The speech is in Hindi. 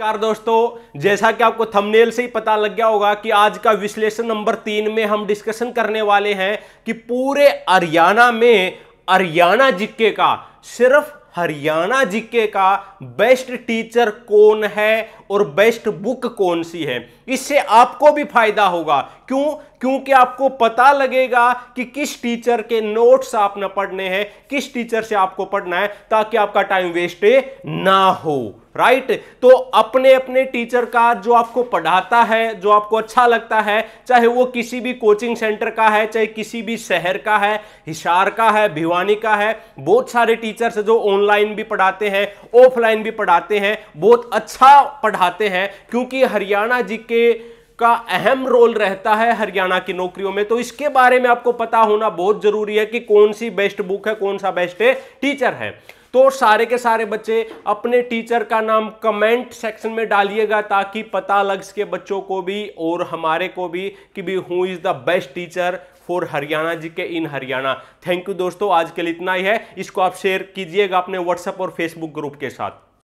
नमस्कार दोस्तों जैसा कि आपको थंबनेल से ही पता लग गया होगा कि आज का विश्लेषण नंबर तीन में हम डिस्कशन करने वाले हैं कि पूरे हरियाणा में हरियाणा जिक्के का सिर्फ हरियाणा जिक्के का बेस्ट टीचर कौन है और बेस्ट बुक कौन सी है इससे आपको भी फायदा होगा क्यों क्योंकि आपको पता लगेगा कि किस टीचर के नोट्स आपने पढ़ने हैं किस टीचर से आपको पढ़ना है ताकि आपका टाइम वेस्ट ना हो राइट right? तो अपने अपने टीचर का जो आपको पढ़ाता है जो आपको अच्छा लगता है चाहे वो किसी भी कोचिंग सेंटर का है चाहे किसी भी शहर का है हिसार का है भिवानी का है बहुत सारे टीचर्स जो ऑनलाइन भी पढ़ाते हैं ऑफलाइन भी पढ़ाते हैं बहुत अच्छा पढ़ाते हैं क्योंकि हरियाणा जी के का अहम रोल रहता है हरियाणा की नौकरियों में तो इसके बारे में आपको पता होना बहुत जरूरी है कि कौन सी बेस्ट बुक है कौन सा बेस्ट टीचर है तो सारे के सारे बच्चे अपने टीचर का नाम कमेंट सेक्शन में डालिएगा ताकि पता लग सके बच्चों को भी और हमारे को भी कि भी who is the best teacher for Haryana G K in Haryana thank you दोस्तों आज के लिए इतना ही है इसको आप शेयर कीजिएगा अपने व्हाट्सएप और फेसबुक ग्रुप के साथ